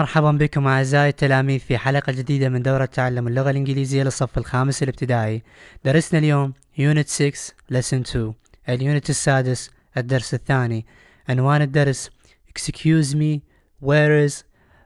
مرحبا بكم أعزائي التلاميذ في حلقة جديدة من دورة تعلم اللغة الإنجليزية للصف الخامس الابتدائي درسنا اليوم يونت 6 lesson 2 اليونت السادس الدرس الثاني عنوان الدرس excuse me where is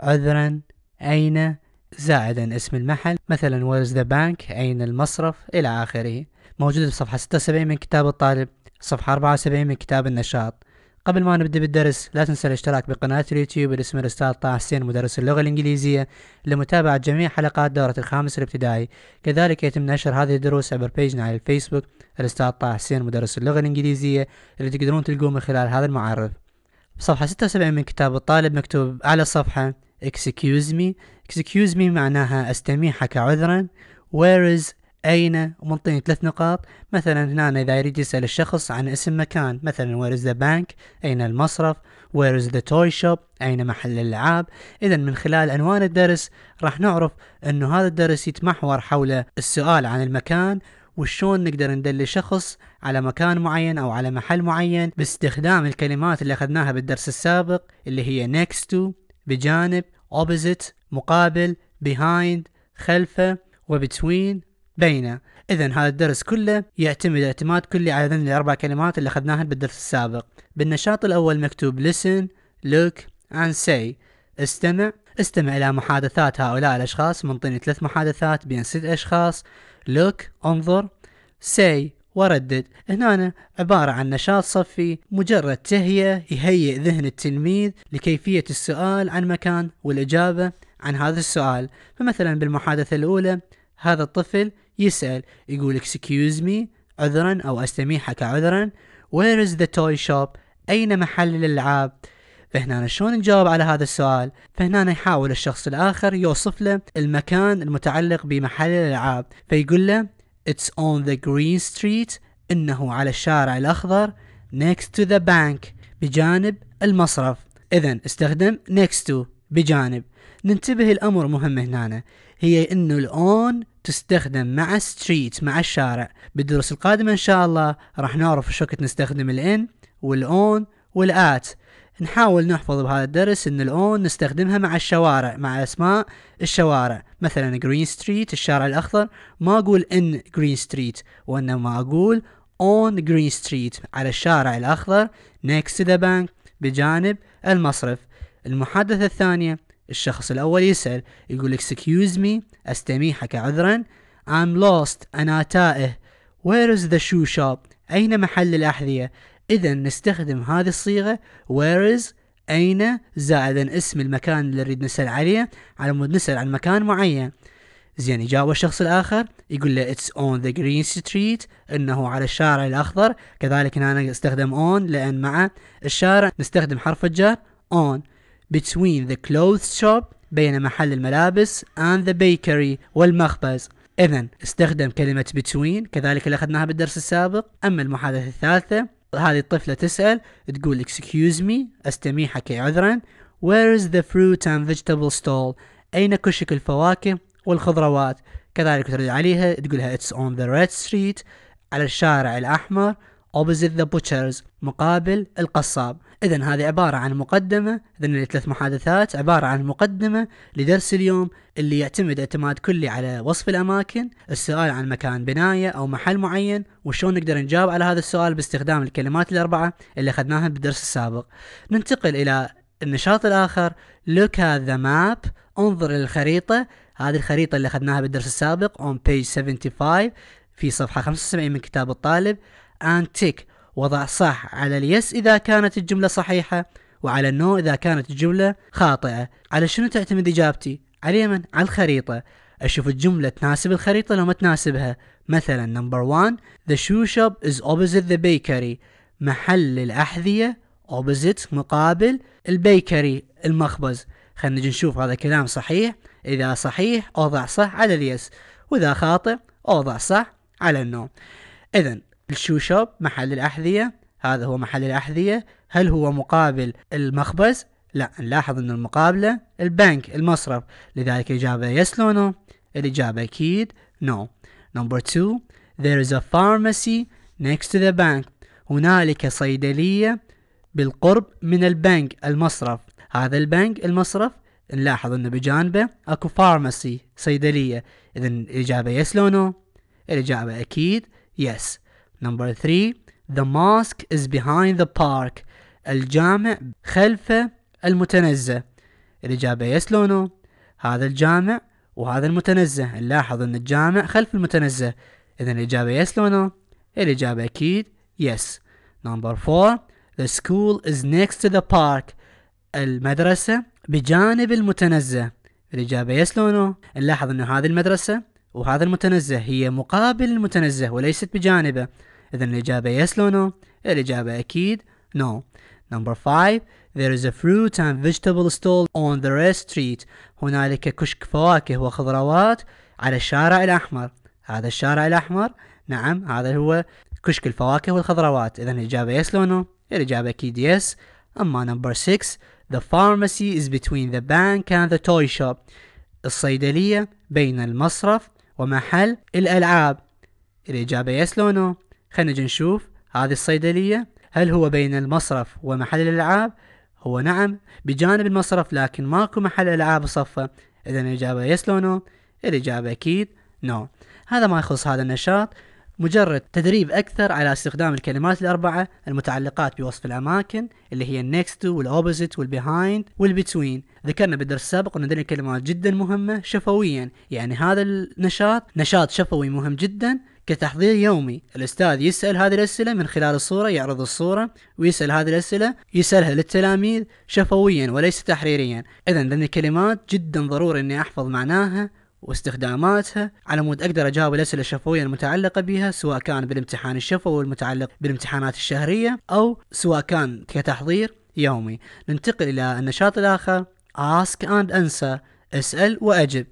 عذرا أين زائدا اسم المحل مثلا where is the bank أين المصرف إلى آخره موجود في صفحة 76 من كتاب الطالب صفحة 74 من كتاب النشاط قبل ما نبدأ بالدرس لا تنسى الاشتراك بقناة اليوتيوب باسم الأستاذ طه حسين مدرس اللغة الإنجليزية لمتابعة جميع حلقات دورة الخامس الابتدائي كذلك يتم نشر هذه الدروس عبر بيجنا على الفيسبوك الأستاذ طه حسين مدرس اللغة الإنجليزية اللي تقدرون تلقوه من خلال هذا المعرف صفحة 76 من كتاب الطالب مكتوب على الصفحة excuse me excuse me معناها استميحك عذرا where is أين ومنطيني ثلاث نقاط مثلا هنا إذا يريد يسأل الشخص عن اسم مكان مثلا where is the bank أين المصرف where is the toy shop أين محل الألعاب إذا من خلال عنوان الدرس راح نعرف أنه هذا الدرس يتمحور حول السؤال عن المكان وشون نقدر ندلي شخص على مكان معين أو على محل معين باستخدام الكلمات اللي أخذناها بالدرس السابق اللي هي next to بجانب opposite مقابل behind خلفه وبتوين بينه إذا هذا الدرس كله يعتمد اعتماد كلي على ذن الأربع كلمات اللي أخذناها بالدرس السابق بالنشاط الأول مكتوب listen, look and say استمع استمع إلى محادثات هؤلاء الأشخاص منطيني ثلاث محادثات بين ست أشخاص look انظر say وردد هنا عبارة عن نشاط صفي مجرد تهيئة يهيئ ذهن التلميذ لكيفية السؤال عن مكان والإجابة عن هذا السؤال فمثلا بالمحادثة الأولى هذا الطفل يسأل يقول excuse me عذرا أو أستميحك عذرا where is the toy shop أين محل الألعاب فهنا شلون نجاوب على هذا السؤال فهنا يحاول الشخص الآخر يوصف له المكان المتعلق بمحل الألعاب فيقول له it's on the green street إنه على الشارع الأخضر next to the bank بجانب المصرف إذا استخدم next to بجانب ننتبه الأمر مهم هنا هي انه الاون تستخدم مع ستريت مع الشارع بالدروس القادمة ان شاء الله راح نعرف شو كنت نستخدم الان والاون والات نحاول نحفظ بهذا الدرس ان الاون نستخدمها مع الشوارع مع اسماء الشوارع مثلا جرين ستريت الشارع الاخضر ما اقول ان جرين ستريت وانما اقول اون جرين ستريت على الشارع الأخضر next to the bank بجانب المصرف المحادثة الثانية الشخص الأول يسأل يقول excuse me أستميحك عذرا I'm lost أنا تائه where is the shoe shop أين محل الأحذية إذا نستخدم هذه الصيغة where is أين زائدا اسم المكان اللي نريد نسأل عليه على مود نسأل عن مكان معين زين يجاوب الشخص الآخر يقول له it's on the green street إنه على الشارع الأخضر كذلك هنا أنا استخدم on لأن مع الشارع نستخدم حرف الجر on between the clothes shop بين محل الملابس and the bakery والمخبز إذا استخدم كلمة between كذلك اللي أخذناها بالدرس السابق أما المحادثة الثالثة هذه الطفلة تسأل تقول excuse me أستميحك عذرا where is the fruit and vegetable stall أين كشك الفواكه والخضروات كذلك ترد عليها تقولها it's on the red street على الشارع الأحمر opposite the butchers مقابل القصاب اذا هذه عبارة عن مقدمة اذا الثلاث محادثات عبارة عن مقدمة لدرس اليوم اللي يعتمد اعتماد كلي على وصف الاماكن السؤال عن مكان بناية او محل معين وشون نقدر نجاوب على هذا السؤال باستخدام الكلمات الاربعة اللي اخذناها بالدرس السابق ننتقل الى النشاط الاخر look at the map انظر الى الخريطة هذه الخريطة اللي اخذناها بالدرس السابق on page 75 في صفحة 75 من كتاب الطالب and tick وضع صح على اليس إذا كانت الجملة صحيحة وعلى النو إذا كانت الجملة خاطئة على شنو تعتمد إجابتي؟ على اليمن على الخريطة أشوف الجملة تناسب الخريطة لو ما تناسبها مثلا نمبر one The shoe shop is opposite the bakery محل الأحذية opposite مقابل البيكري المخبز خلينا نجي نشوف هذا كلام صحيح إذا صحيح أوضع صح على اليس وإذا خاطئ أوضع صح على النو إذا الشوشوب شوب محل الأحذية هذا هو محل الأحذية هل هو مقابل المخبز لا نلاحظ أن المقابلة البنك المصرف لذلك الإجابة يس لو نو الإجابة أكيد نو نمبر 2 there is a pharmacy next to the bank هنالك صيدلية بالقرب من البنك المصرف هذا البنك المصرف نلاحظ أنه بجانبه أكو فارماسي صيدلية إذا الإجابة يس لو نو الإجابة أكيد يس نمبر 3 The mosque is behind the park الجامع خلف المتنزه الإجابة يس لونو هذا الجامع وهذا المتنزه نلاحظ أن الجامع خلف المتنزه إذا الإجابة يس لونو الإجابة أكيد يس نمبر 4 The school is next to the park المدرسة بجانب المتنزه الإجابة يس لونو نلاحظ أن هذه المدرسة وهذا المتنزه هي مقابل المتنزه وليست بجانبه إذا الإجابة يس لو نو الإجابة أكيد نو نمبر 5 There is a fruit and vegetable stall on the red street هنالك كشك فواكه وخضروات على الشارع الأحمر هذا الشارع الأحمر نعم هذا هو كشك الفواكه والخضروات إذا الإجابة yes لو no الإجابة أكيد yes أما number 6 The pharmacy is between the bank and the toy shop الصيدلية بين المصرف ومحل الألعاب الإجابة يس لو نو خلينا نجي نشوف هذه الصيدلية هل هو بين المصرف ومحل الألعاب هو نعم بجانب المصرف لكن ماكو محل ألعاب صفة إذا الإجابة يس لو نو الإجابة أكيد نو no. هذا ما يخص هذا النشاط مجرد تدريب أكثر على استخدام الكلمات الأربعة المتعلقات بوصف الأماكن اللي هي النكست تو والأوبزيت والبيهايند والبتوين ذكرنا بالدرس السابق أن هذه الكلمات جدا مهمة شفويا يعني هذا النشاط نشاط شفوي مهم جدا كتحضير يومي الأستاذ يسأل هذه الأسئلة من خلال الصورة يعرض الصورة ويسأل هذه الأسئلة يسألها للتلاميذ شفويا وليس تحريريا إذا هذه الكلمات جدا ضروري أني أحفظ معناها واستخداماتها على مود اقدر اجاوب الاسئله الشفويه المتعلقه بها سواء كان بالامتحان الشفوي المتعلق بالامتحانات الشهريه او سواء كان كتحضير يومي ننتقل الى النشاط الاخر ask and answer اسال واجب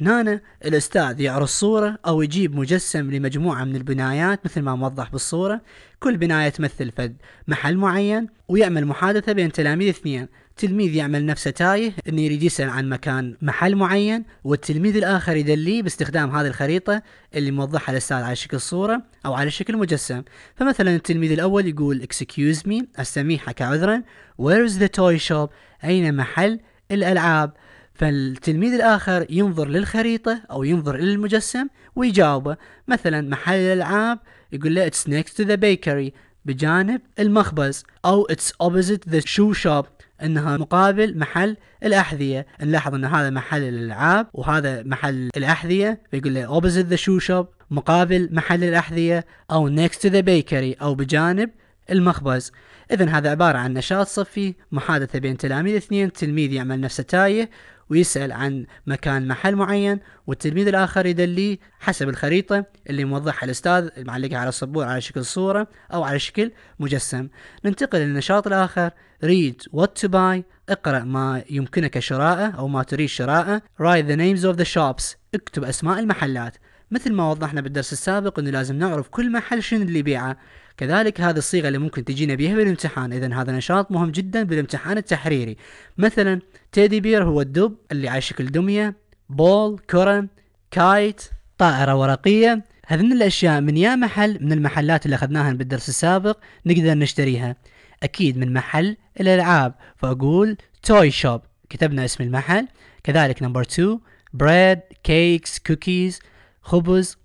هنا الأستاذ يعرض صورة أو يجيب مجسم لمجموعة من البنايات مثل ما موضح بالصورة كل بناية تمثل فد محل معين ويعمل محادثة بين تلاميذ اثنين التلميذ يعمل نفسه تايه انه يريد يسال عن مكان محل معين والتلميذ الاخر يدليه باستخدام هذه الخريطه اللي موضحها الاستاذ على شكل صوره او على شكل مجسم فمثلا التلميذ الاول يقول اكسكيوز مي استميحك عذرا وير از ذا توي شوب اين محل الالعاب فالتلميذ الآخر ينظر للخريطة أو ينظر إلى المجسم ويجاوبه مثلا محل الألعاب يقول له it's next to the bakery بجانب المخبز أو it's opposite the shoe shop انها مقابل محل الاحذيه نلاحظ ان هذا محل الالعاب وهذا محل الاحذيه فيقول له opposite the shoe shop مقابل محل الاحذيه او next to the bakery او بجانب المخبز اذا هذا عباره عن نشاط صفي محادثه بين تلاميذ اثنين تلميذ يعمل نفس التايه ويسأل عن مكان محل معين والتلميذ الآخر يدليه حسب الخريطة اللي موضحها الأستاذ معلقها على السبورة على شكل صورة أو على شكل مجسم ننتقل للنشاط الآخر read what to buy اقرأ ما يمكنك شراءه أو ما تريد شراءه write the names of the shops اكتب أسماء المحلات مثل ما وضحنا بالدرس السابق انه لازم نعرف كل محل شنو اللي يبيعه كذلك هذه الصيغه اللي ممكن تجينا بها بالامتحان اذا هذا نشاط مهم جدا بالامتحان التحريري مثلا تيدي بير هو الدب اللي على شكل دميه بول كره كايت طائره ورقيه هذين الاشياء من يا محل من المحلات اللي اخذناها بالدرس السابق نقدر نشتريها اكيد من محل الالعاب فاقول توي شوب كتبنا اسم المحل كذلك نمبر 2 بريد كيكس كوكيز خبز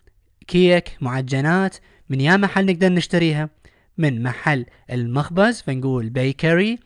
كيك معجنات من يا محل نقدر نشتريها من محل المخبز فنقول بيكري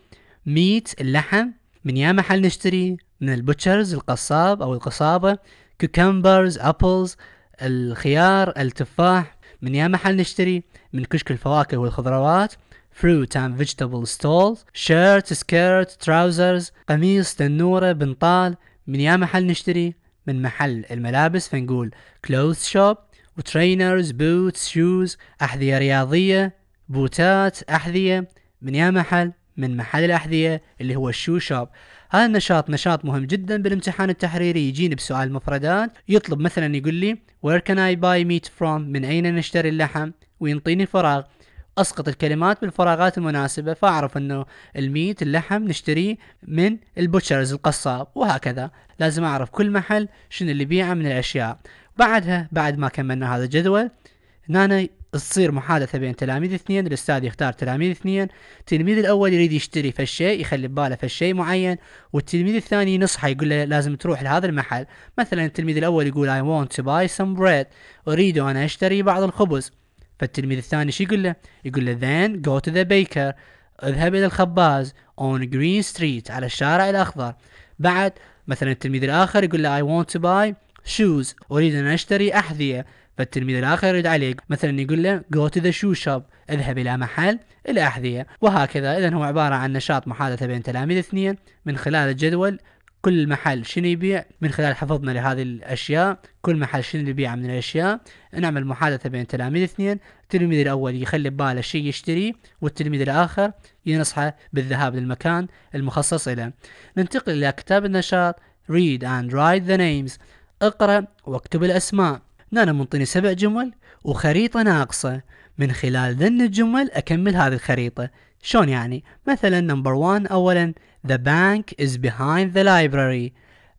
ميت اللحم من يا محل نشتري من البوتشرز القصاب أو القصابة كوكمبرز أبلز الخيار التفاح من يا محل نشتري من كشك الفواكه والخضروات fruit and vegetable stalls shirt skirt trousers قميص تنورة بنطال من يا محل نشتري من محل الملابس فنقول clothes shop وترينرز بوتس شوز أحذية رياضية بوتات أحذية من يا محل من محل الأحذية اللي هو الشو شوب هذا النشاط نشاط مهم جدا بالامتحان التحريري يجيني بسؤال مفردات يطلب مثلا يقول لي وير كان اي باي ميت فروم من أين نشتري اللحم وينطيني فراغ اسقط الكلمات بالفراغات المناسبة فاعرف انه الميت اللحم نشتريه من البوتشرز القصاب وهكذا لازم اعرف كل محل شنو اللي بيعه من الاشياء بعدها بعد ما كملنا هذا الجدول هنا تصير محادثة بين تلاميذ اثنين الأستاذ يختار تلاميذ اثنين التلميذ الأول يريد يشتري فالشيء يخلي بباله فالشيء معين والتلميذ الثاني ينصحه يقول له لازم تروح لهذا المحل مثلا التلميذ الأول يقول I want to buy some bread أريد أنا أشتري بعض الخبز فالتلميذ الثاني شو يقول له؟ يقول له then go to the baker اذهب الى الخباز on green street على الشارع الاخضر بعد مثلا التلميذ الاخر يقول له I want to buy shoes اريد ان اشتري احذية فالتلميذ الاخر يرد عليه مثلا يقول له go to the shoe shop اذهب الى محل الاحذية وهكذا اذا هو عبارة عن نشاط محادثة بين تلاميذ اثنين من خلال الجدول كل محل شنو يبيع من خلال حفظنا لهذه الاشياء كل محل شنو يبيع يبيعه من الاشياء نعمل محادثه بين تلاميذ اثنين التلميذ الاول يخلي بباله شيء يشتري والتلميذ الاخر ينصحه بالذهاب للمكان المخصص له ننتقل الى كتاب النشاط read and write the names اقرأ واكتب الأسماء نانا منطيني سبع جمل وخريطة ناقصة من خلال ذن الجمل أكمل هذه الخريطة شلون يعني مثلا نمبر 1 أولا The bank is behind the library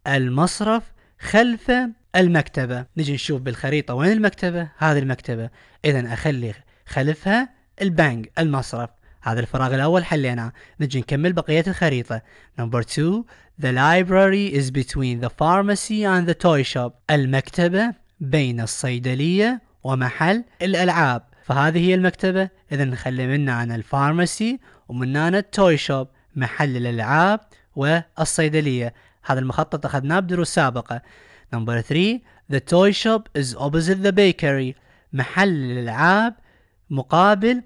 المصرف خلف المكتبة نجي نشوف بالخريطة وين المكتبة هذه المكتبة إذا أخلي خلفها البنك المصرف هذا الفراغ الأول حليناه نجي نكمل بقية الخريطة Number two. The library is between the pharmacy and the toy shop المكتبة بين الصيدلية ومحل الألعاب فهذه هي المكتبة إذا نخلي منا عن الفارماسي ومن هنا التوي شوب محل الألعاب والصيدلية هذا المخطط أخذناه بدروس سابقة نمبر 3 The toy shop is opposite the bakery محل الألعاب مقابل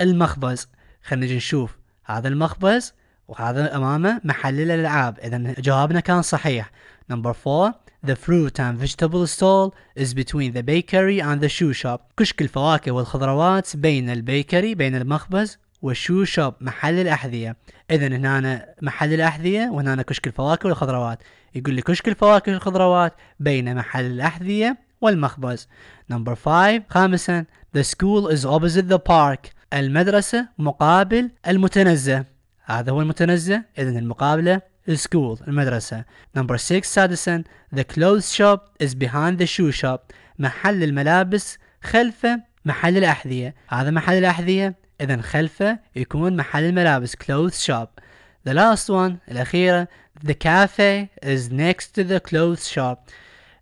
المخبز خلينا نجي نشوف هذا المخبز وهذا أمامه محل الألعاب إذا جوابنا كان صحيح نمبر 4 The fruit and vegetable stall is between the bakery and the shoe shop كشك الفواكه والخضروات بين البيكري بين المخبز وشو شوب محل الأحذية إذا هنا محل الأحذية وهنا كشك الفواكه والخضروات يقول لي كشك الفواكه والخضروات بين محل الأحذية والمخبز نمبر 5 خامسا The school is opposite the park المدرسة مقابل المتنزه هذا هو المتنزه إذا المقابلة school المدرسة نمبر 6 سادسا The clothes shop is behind the shoe shop محل الملابس خلف محل الأحذية هذا محل الأحذية إذا خلفه يكون محل الملابس clothes shop the last one الأخيرة the cafe is next to the clothes shop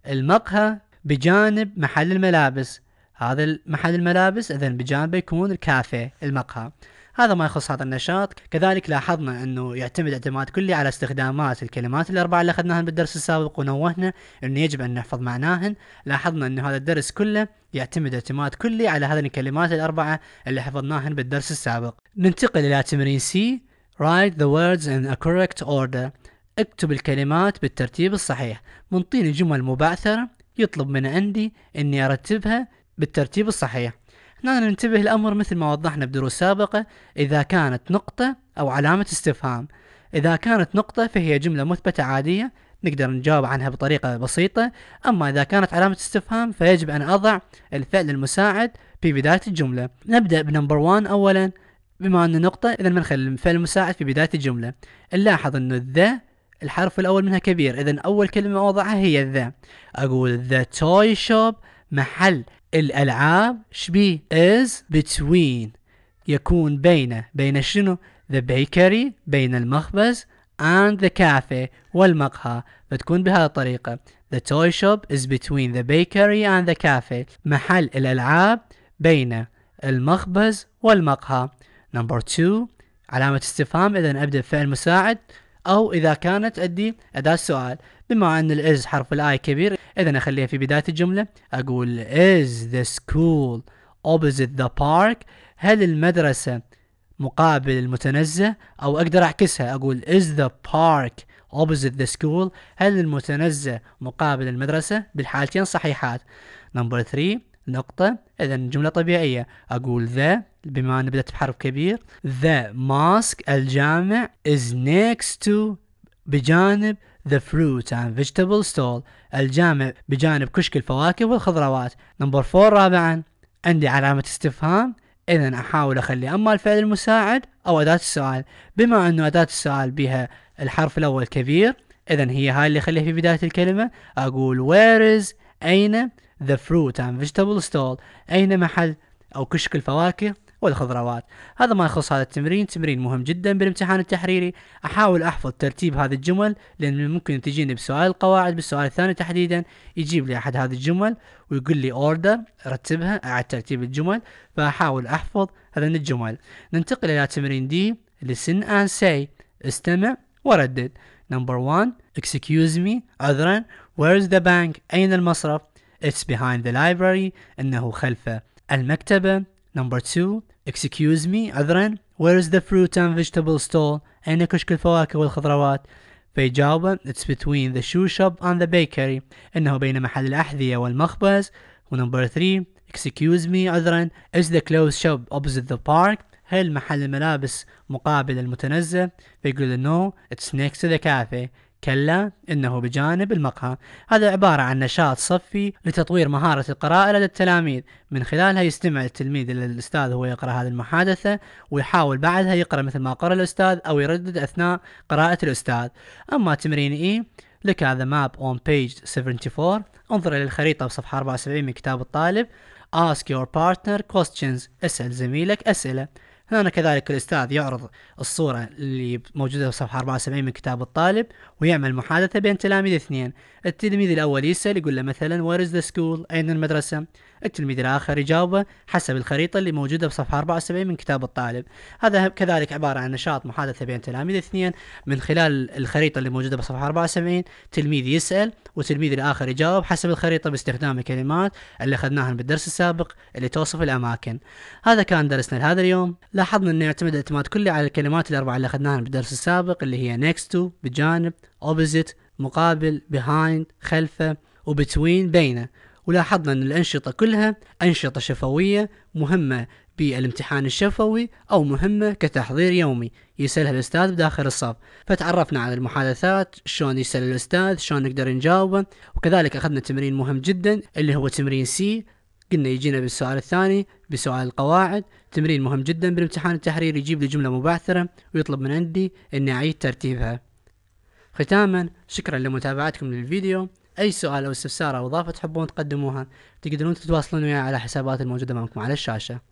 المقهى بجانب محل الملابس هذا محل الملابس إذا بجانبه يكون الكافيه المقهى هذا ما يخص هذا النشاط كذلك لاحظنا انه يعتمد اعتماد كلي على استخدامات الكلمات الاربعه اللي اخذناها بالدرس السابق ونوهنا انه يجب ان نحفظ معناهن لاحظنا انه هذا الدرس كله يعتمد اعتماد كلي على هذه الكلمات الاربعه اللي حفظناهن بالدرس السابق ننتقل الى تمرين سي write the words in a correct order اكتب الكلمات بالترتيب الصحيح منطيني جمل مبعثرة يطلب من عندي اني ارتبها بالترتيب الصحيح هنا ننتبه الأمر مثل ما وضحنا بدروس سابقة إذا كانت نقطة أو علامة استفهام إذا كانت نقطة فهي جملة مثبتة عادية نقدر نجاوب عنها بطريقة بسيطة أما إذا كانت علامة استفهام فيجب أن أضع الفعل المساعد في بداية الجملة نبدأ بنمبر 1 أولا بما أنه نقطة إذا بنخلي الفعل المساعد في بداية الجملة نلاحظ أن ذا الحرف الأول منها كبير إذا أول كلمة أوضعها هي ذا أقول ذا توي شوب محل الألعاب شبيه is between يكون بين بين شنو the bakery بين المخبز and the cafe والمقهى فتكون بهذه الطريقة the toy shop is between the bakery and the cafe محل الألعاب بين المخبز والمقهى number two علامة استفهام إذا أبدأ بفعل مساعد أو إذا كانت أدي أداة سؤال بما ان الاز حرف الاي كبير اذا اخليها في بدايه الجمله اقول is the school opposite the park هل المدرسه مقابل المتنزه او اقدر اعكسها اقول is the park opposite the school هل المتنزه مقابل المدرسه بالحالتين صحيحات نمبر 3 نقطة إذا جملة طبيعية أقول the بما أن بدأت بحرف كبير the ماسك الجامع is next to بجانب The Fruit and Vegetable Stall الجامع بجانب كشك الفواكه والخضروات نمبر فور رابعا عندي علامة استفهام اذا احاول اخلي اما الفعل المساعد او اداة السؤال بما انه اداة السؤال بها الحرف الاول كبير اذا هي هاي اللي خليها في بداية الكلمة اقول where is اين the fruit and vegetable stall اين محل او كشك الفواكه والخضروات هذا ما يخص هذا التمرين تمرين مهم جدا بالامتحان التحريري احاول احفظ ترتيب هذه الجمل لان ممكن تجيني بسؤال القواعد بالسؤال الثاني تحديدا يجيب لي احد هذه الجمل ويقول لي اوردر رتبها اعد ترتيب الجمل فاحاول احفظ هذين الجمل ننتقل الى تمرين دي listen and say استمع وردد نمبر 1 excuse me عذرا is the bank اين المصرف it's behind the library انه خلف المكتبة Number 2 Excuse me عذرا Where is the fruit and vegetable stall أين كشك الفواكه والخضروات فيجاوبه It's between the shoe shop and the bakery إنه بين محل الأحذية والمخبز ونمبر 3 Excuse me عذرا Is the clothes shop opposite the park هل محل الملابس مقابل المتنزه فيقول له نو اتس نيكست ذا كافي كلا انه بجانب المقهى هذا عباره عن نشاط صفي لتطوير مهاره القراءه لدى التلاميذ من خلالها يستمع التلميذ الى الاستاذ وهو يقرا هذه المحادثه ويحاول بعدها يقرا مثل ما قرا الاستاذ او يردد اثناء قراءه الاستاذ اما تمرين اي لك هذا ماب اون بيج 74 انظر الى الخريطه بصفحه 74 من كتاب الطالب ask your partner questions اسأل زميلك أسئلة هنا كذلك الأستاذ يعرض الصورة اللي موجودة في صفحة 74 من كتاب الطالب ويعمل محادثة بين تلاميذ اثنين التلميذ الأول يسأل يقول له مثلا where is the school أين المدرسة التلميذ الآخر يجاوبه حسب الخريطة اللي موجودة بصفحة 74 من كتاب الطالب هذا كذلك عبارة عن نشاط محادثة بين تلاميذ اثنين من خلال الخريطة اللي موجودة بصفحة 74 تلميذ يسأل وتلميذ الآخر يجاوب حسب الخريطة باستخدام الكلمات اللي أخذناها بالدرس السابق اللي توصف الأماكن هذا كان درسنا لهذا اليوم لاحظنا أنه يعتمد اعتماد كلي على الكلمات الأربعة اللي أخذناها بالدرس السابق اللي هي next to بجانب opposite مقابل behind خلفه وبتوين بينه ولاحظنا أن الأنشطة كلها أنشطة شفوية مهمة بالامتحان الشفوي أو مهمة كتحضير يومي يسألها الأستاذ بداخل الصف فتعرفنا على المحادثات شلون يسأل الأستاذ شلون نقدر نجاوبه وكذلك أخذنا تمرين مهم جدا اللي هو تمرين سي قلنا يجينا بالسؤال الثاني بسؤال القواعد تمرين مهم جدا بالامتحان التحريري يجيب لي جملة مبعثرة ويطلب من عندي أني أعيد ترتيبها ختاما شكرا لمتابعتكم للفيديو اي سؤال او استفسار او اضافه تحبون تقدموها تقدرون تتواصلون وياي على حسابات الموجوده معكم على الشاشه